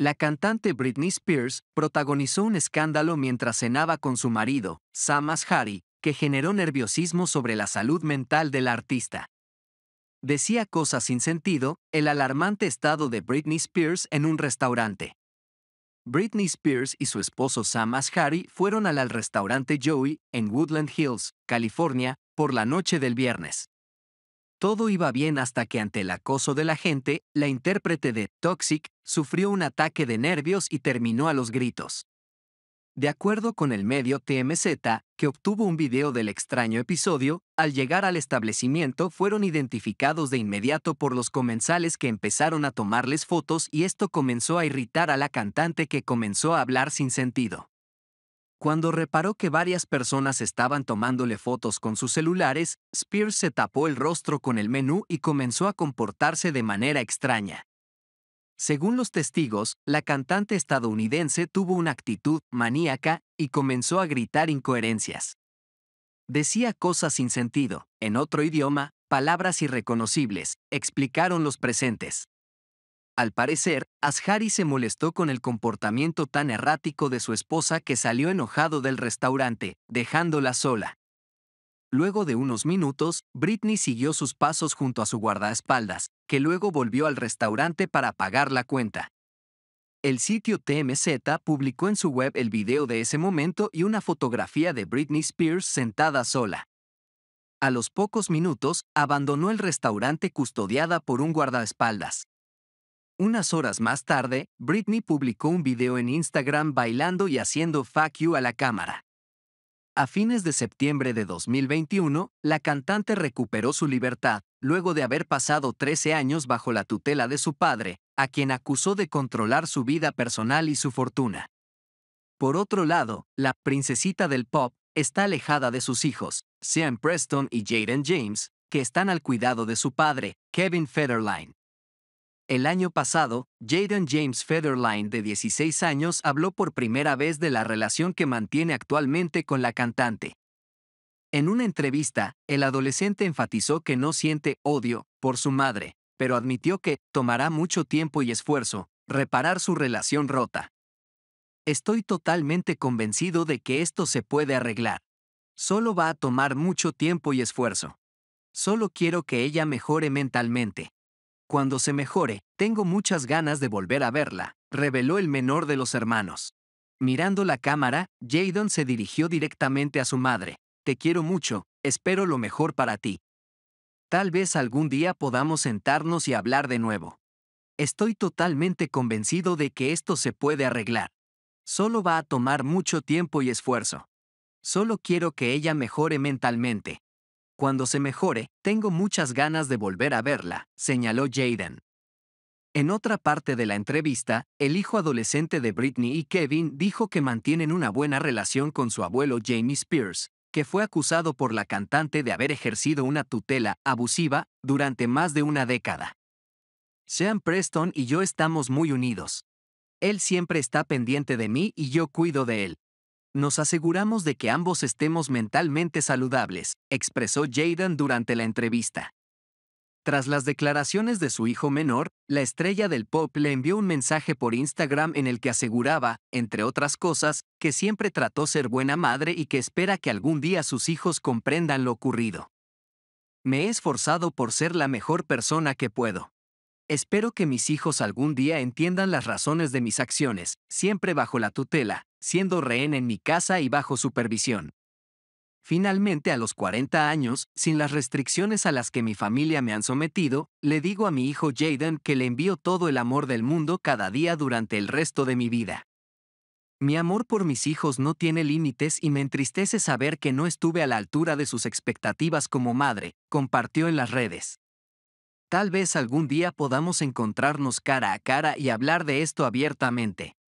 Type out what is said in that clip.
La cantante Britney Spears protagonizó un escándalo mientras cenaba con su marido, Sam Ashari, que generó nerviosismo sobre la salud mental del artista. Decía cosas sin sentido, el alarmante estado de Britney Spears en un restaurante. Britney Spears y su esposo Sam Ashari fueron al restaurante Joey en Woodland Hills, California, por la noche del viernes. Todo iba bien hasta que ante el acoso de la gente, la intérprete de Toxic sufrió un ataque de nervios y terminó a los gritos. De acuerdo con el medio TMZ, que obtuvo un video del extraño episodio, al llegar al establecimiento fueron identificados de inmediato por los comensales que empezaron a tomarles fotos y esto comenzó a irritar a la cantante que comenzó a hablar sin sentido. Cuando reparó que varias personas estaban tomándole fotos con sus celulares, Spears se tapó el rostro con el menú y comenzó a comportarse de manera extraña. Según los testigos, la cantante estadounidense tuvo una actitud maníaca y comenzó a gritar incoherencias. Decía cosas sin sentido, en otro idioma, palabras irreconocibles, explicaron los presentes. Al parecer, Ashari se molestó con el comportamiento tan errático de su esposa que salió enojado del restaurante, dejándola sola. Luego de unos minutos, Britney siguió sus pasos junto a su guardaespaldas, que luego volvió al restaurante para pagar la cuenta. El sitio TMZ publicó en su web el video de ese momento y una fotografía de Britney Spears sentada sola. A los pocos minutos, abandonó el restaurante custodiada por un guardaespaldas, unas horas más tarde, Britney publicó un video en Instagram bailando y haciendo fuck you a la cámara. A fines de septiembre de 2021, la cantante recuperó su libertad, luego de haber pasado 13 años bajo la tutela de su padre, a quien acusó de controlar su vida personal y su fortuna. Por otro lado, la princesita del pop está alejada de sus hijos, Sean Preston y Jaden James, que están al cuidado de su padre, Kevin Federline. El año pasado, Jaden James Federline, de 16 años, habló por primera vez de la relación que mantiene actualmente con la cantante. En una entrevista, el adolescente enfatizó que no siente odio por su madre, pero admitió que tomará mucho tiempo y esfuerzo reparar su relación rota. Estoy totalmente convencido de que esto se puede arreglar. Solo va a tomar mucho tiempo y esfuerzo. Solo quiero que ella mejore mentalmente. Cuando se mejore, tengo muchas ganas de volver a verla, reveló el menor de los hermanos. Mirando la cámara, Jadon se dirigió directamente a su madre. Te quiero mucho, espero lo mejor para ti. Tal vez algún día podamos sentarnos y hablar de nuevo. Estoy totalmente convencido de que esto se puede arreglar. Solo va a tomar mucho tiempo y esfuerzo. Solo quiero que ella mejore mentalmente. Cuando se mejore, tengo muchas ganas de volver a verla, señaló Jaden. En otra parte de la entrevista, el hijo adolescente de Britney y Kevin dijo que mantienen una buena relación con su abuelo Jamie Spears, que fue acusado por la cantante de haber ejercido una tutela abusiva durante más de una década. Sean Preston y yo estamos muy unidos. Él siempre está pendiente de mí y yo cuido de él, nos aseguramos de que ambos estemos mentalmente saludables, expresó Jaden durante la entrevista. Tras las declaraciones de su hijo menor, la estrella del pop le envió un mensaje por Instagram en el que aseguraba, entre otras cosas, que siempre trató ser buena madre y que espera que algún día sus hijos comprendan lo ocurrido. Me he esforzado por ser la mejor persona que puedo. Espero que mis hijos algún día entiendan las razones de mis acciones, siempre bajo la tutela, siendo rehén en mi casa y bajo supervisión. Finalmente, a los 40 años, sin las restricciones a las que mi familia me han sometido, le digo a mi hijo Jaden que le envío todo el amor del mundo cada día durante el resto de mi vida. Mi amor por mis hijos no tiene límites y me entristece saber que no estuve a la altura de sus expectativas como madre, compartió en las redes. Tal vez algún día podamos encontrarnos cara a cara y hablar de esto abiertamente.